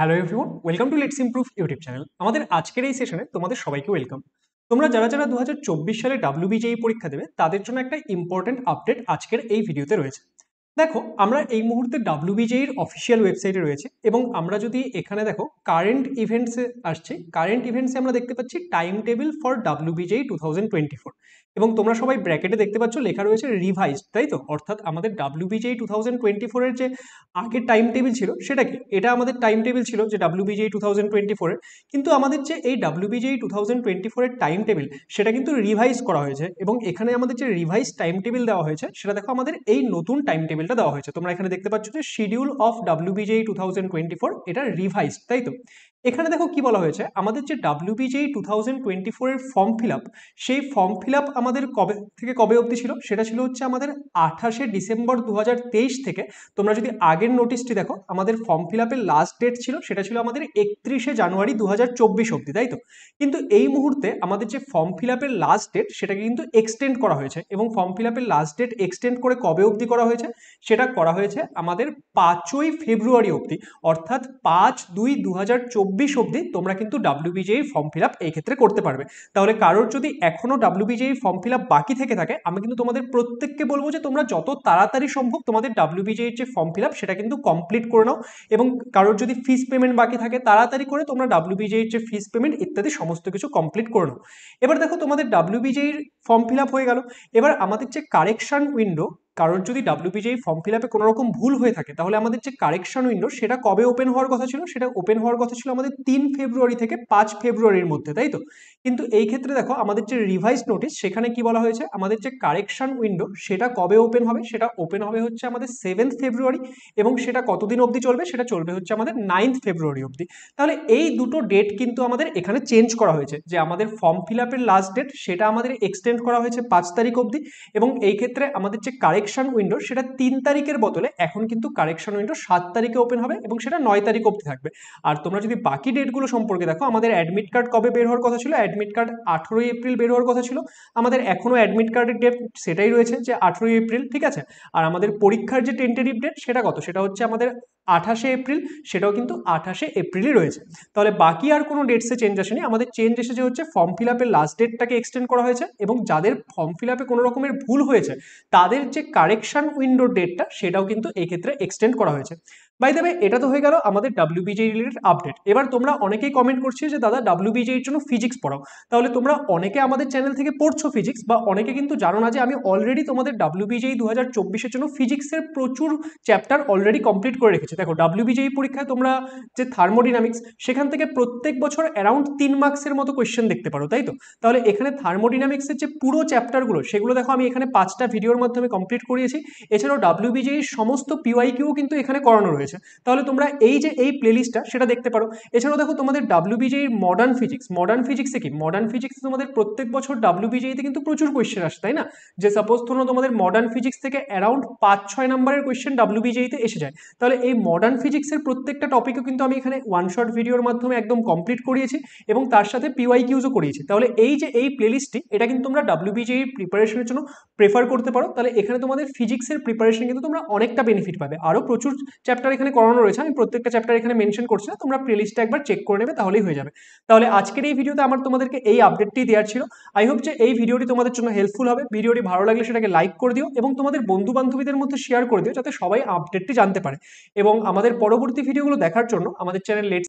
hello everyone welcome to let's improve YouTube channel আমাদের আজকের এই সেশনে তোমাদের সবাইকে ওয়েলকাম তোমরা যারা যারা দু সালে ডাব্লিউবিজেই e পরীক্ষা দেবে তাদের জন্য একটা ইম্পর্টেন্ট আপডেট আজকের এই ভিডিওতে রয়েছে দেখো আমরা এই মুহূর্তে ডাব্লিউবিজেইর অফিসিয়াল ওয়েবসাইটে রয়েছে এবং আমরা যদি এখানে দেখো কারেন্ট ইভেন্টসে আসছে কারেন্ট ইভেন্টসে আমরা দেখতে পাচ্ছি time table for WBJEE two এবং তোমরা সবাই ব্র্যাকেটে দেখতে পাচ্ছ লেখা রয়েছে রিভাইজ তাই তো অর্থাৎ আমাদের ডাব্লিউবিজেই টু থাউজেন্ড টোয়েন্টি ফোরের যে আগের টাইম টেবিল ছিল সেটা কি এটা আমাদের টাইম টেবিল ছিল যে ডাব্লিউবিজেই টু থাউজেন্ড টোয়েন্টি কিন্তু আমাদের যে এই WBJEE two thousand twenty time table সেটা কিন্তু রিভাইজ করা হয়েছে এবং এখানে আমাদের যে রিভাইজ টাইম টেবিল দেওয়া হয়েছে সেটা দেখো আমাদের এই নতুন টাইম টেবিল টেবিলটা দেওয়া হয়েছে তোমরা এখানে দেখতে পাচ্ছ যে schedule of WBJEE two thousand twenty four এটা রিভাইজ তাই তো এখানে দেখো কি বলা হয়েছে আমাদের যে ডাব্লিউবিজেই টু থাউজেন্ড টোয়েন্টি ফোরের ফর্ম ফিল আপ সেই ফর্ম ফিল আপ আমাদের কবে থেকে কবে অবধি ছিল সেটা ছিল হচ্ছে আমাদের আঠাশে ডিসেম্বর দু থেকে তোমরা যদি আগের নোটিশটি দেখো আমাদের ফর্ম ফিল আপের লাস্ট ডেট ছিল সেটা ছিল আমাদের একত্রিশে জানুয়ারি দু হাজার চব্বিশ অবধি তাই তো কিন্তু এই মুহূর্তে আমাদের যে ফর্ম ফিল আপের লাস্ট ডেট সেটাকে কিন্তু এক্সটেন্ড করা হয়েছে এবং ফর্ম ফিল আপের লাস্ট ডেট এক্সটেন্ড করে কবে অবধি করা হয়েছে সেটা করা হয়েছে আমাদের পাঁচই ফেব্রুয়ারি অবধি অর্থাৎ পাঁচ দুই দু চব্বিশ অবধি তোমরা কিন্তু ডাব্লিউবিজিআই ফর্ম ফিল আপ এই ক্ষেত্রে করতে পারবে তাহলে কারোর যদি এখনও বিজেই ফর্ম ফিল আপ বাকি থেকে থাকে আমি কিন্তু তোমাদের প্রত্যেককে বলবো যে তোমরা যত তাড়াতাড়ি সম্ভব তোমাদের ডাব্লিউবিজিআইয়ের যে ফর্ম ফিল আপ সেটা কিন্তু কমপ্লিট করে নাও এবং কারোর যদি ফিস পেমেন্ট বাকি থাকে তাড়াতাড়ি করে তোমরা ডাব্লিউবিজিআইয়ের যে ফিস পেমেন্ট ইত্যাদি সমস্ত কিছু কমপ্লিট করে নাও এবার দেখো তোমাদের ডাব্লিউবিজিআইয়ের ফর্ম ফিল আপ হয়ে গেল এবার আমাদের যে কারেকশান উইন্ডো কারণ যদি ডাব্লিউপিজিআই ফর্ম ফিল আপে কোনো রকম ভুল হয়ে থাকে তাহলে আমাদের যে কারেকশন উইন্ডো সেটা কবে ওপেন হওয়ার কথা ছিল সেটা ওপেন হওয়ার কথা ছিল আমাদের তিন ফেব্রুয়ারি থেকে পাঁচ ফেব্রুয়ারির মধ্যে তাই তো কিন্তু এই ক্ষেত্রে দেখো আমাদের যে রিভাইজ নোটিস সেখানে কি বলা হয়েছে আমাদের যে কারেকশন উইন্ডো সেটা কবে ওপেন হবে সেটা ওপেন হবে হচ্ছে আমাদের সেভেন্থ ফেব্রুয়ারি এবং সেটা কতদিন অবধি চলবে সেটা চলবে হচ্ছে আমাদের নাইন্থ ফেব্রুয়ারি অবধি তাহলে এই দুটো ডেট কিন্তু আমাদের এখানে চেঞ্জ করা হয়েছে যে আমাদের ফর্ম ফিল আপের লাস্ট ডেট সেটা আমাদের এক্সটেন্ড করা হয়েছে পাঁচ তারিখ অবধি এবং এই ক্ষেত্রে আমাদের যে কারেকশন কারেকশন উইন্ডো সেটা তিন তারিখের বদলে এখন কিন্তু কারেকশন উইন্ডো সাত তারিখে ওপেন হবে এবং সেটা নয় তারিখ অবধি থাকবে আর তোমরা যদি বাকি ডেটগুলো সম্পর্কে দেখো আমাদের অ্যাডমিট কার্ড কবে বের হওয়ার কথা ছিল অ্যাডমিট কার্ড আঠেরোই এপ্রিল বের হওয়ার কথা ছিল আমাদের এখনও অ্যাডমিট কার্ডের ডেট সেটাই রয়েছে যে আঠেরোই এপ্রিল ঠিক আছে আর আমাদের পরীক্ষার যে টেন্টেটিভ ডেট সেটা কত সেটা হচ্ছে আমাদের আঠাশে এপ্রিল সেটাও কিন্তু আঠাশে এপ্রিলই রয়েছে তাহলে বাকি আর কোনো ডেটসে চেঞ্জ আসেনি আমাদের চেঞ্জ এসেছে হচ্ছে ফর্ম ফিল আপের লাস্ট ডেটটাকে এক্সটেন্ড করা হয়েছে এবং যাদের ফর্ম ফিল আপে কোনো রকমের ভুল হয়েছে তাদের যে কারেকশান উইন্ডোর ডেটটা সেটাও কিন্তু এক্ষেত্রে এক্সটেন্ড করা হয়েছে বাই দেবে এটা তো হয়ে গেল আমাদের ডাব্লিউবিজে রিলেটেড আপডেট এবার তোমরা অনেকেই কমেন্ট করছো যে দাদা ডাব্লিউবিজে এর জন্য ফিজিক্স পড়াও তাহলে তোমরা অনেকে আমাদের চ্যানেল থেকে পড়ছো ফিজিক্স বা অনেকে কিন্তু জানো না যে আমি অলরেডি তোমাদের ডাব্লিউবিজেই দু হাজার চব্বিশের জন্য ফিজিক্সের প্রচুর চ্যাপ্টার অলরেডি কমপ্লিট করে রেখেছি দেখো ডাব্লিউবিজেই পরীক্ষায় তোমরা যে থার্মোডিনামিক্স সেখান থেকে প্রত্যেক বছর অ্যারাউন্ড তিন মার্কসের মতো কোয়েশ্চেন দেখতে পারো তাই তো তাহলে এখানে থার্মোডিনামিক্সের যে পুরো চ্যাপ্টারগুলো সেগুলো দেখো আমি এখানে পাঁচটা ভিডিওর মাধ্যমে কমপ্লিট করিয়েছি এছাড়াও ডাব্লিউবিজেই সমস্ত পিওয়াইকিউ কিন্তু এখানে করানো রয়েছে রয়েছে তাহলে তোমরা এই যে এই প্লেলিস্টটা সেটা দেখতে পারো এছাড়াও দেখো তোমাদের ডাব্লিউবিজির মডার্ন ফিজিক্স মডার্ন ফিজিক্সে কি মডার্ন ফিজিক্সে তোমাদের প্রত্যেক বছর ডাব্লিউবিজিতে কিন্তু প্রচুর কোয়েশ্চেন আসে তাই না যে সাপোজ ধরো তোমাদের মডার্ন ফিজিক্স থেকে অ্যারাউন্ড পাঁচ ছয় নম্বরের কোয়েশ্চেন ডাব্লিউবিজিতে এসে যায় তাহলে এই মডার্ন ফিজিক্সের প্রত্যেকটা টপিকও কিন্তু আমি এখানে ওয়ান শট ভিডিওর মাধ্যমে একদম কমপ্লিট করিয়েছি এবং তার সাথে পিওয়াই কিউজও করিয়েছি তাহলে এই যে এই প্লেলিস্টটি এটা কিন্তু তোমরা ডাব্লিউবিজির প্রিপারেশনের জন্য প্রেফার করতে পারো তাহলে এখানে তোমাদের ফিজিক্সের প্রিপারেশন কিন্তু তোমরা অনেকটা বেনিফিট পাবে আরও প্রচুর চ্যাপ্টার এখানে করানো রয়েছে আমি প্রত্যেকটা চ্যাপ্টার এখানে মেনশন করছি না তোমরা প্লেলিস্টটা একবার চেক করে নেবে তাহলেই হয়ে যাবে তাহলে আজকের এই ভিডিওতে আমার তোমাদেরকে এই আপডেটটি দেওয়ার ছিল আই হোপ যে এই ভিডিওটি তোমাদের জন্য হেল্পফুল হবে ভিডিওটি ভালো লাগলে সেটাকে লাইক করে দিও এবং তোমাদের বন্ধু বান্ধবীদের মধ্যে শেয়ার করে দিও যাতে সবাই আপডেটটি জানতে পারে এবং আমাদের পরবর্তী ভিডিওগুলো দেখার জন্য আমাদের চ্যানেল লেট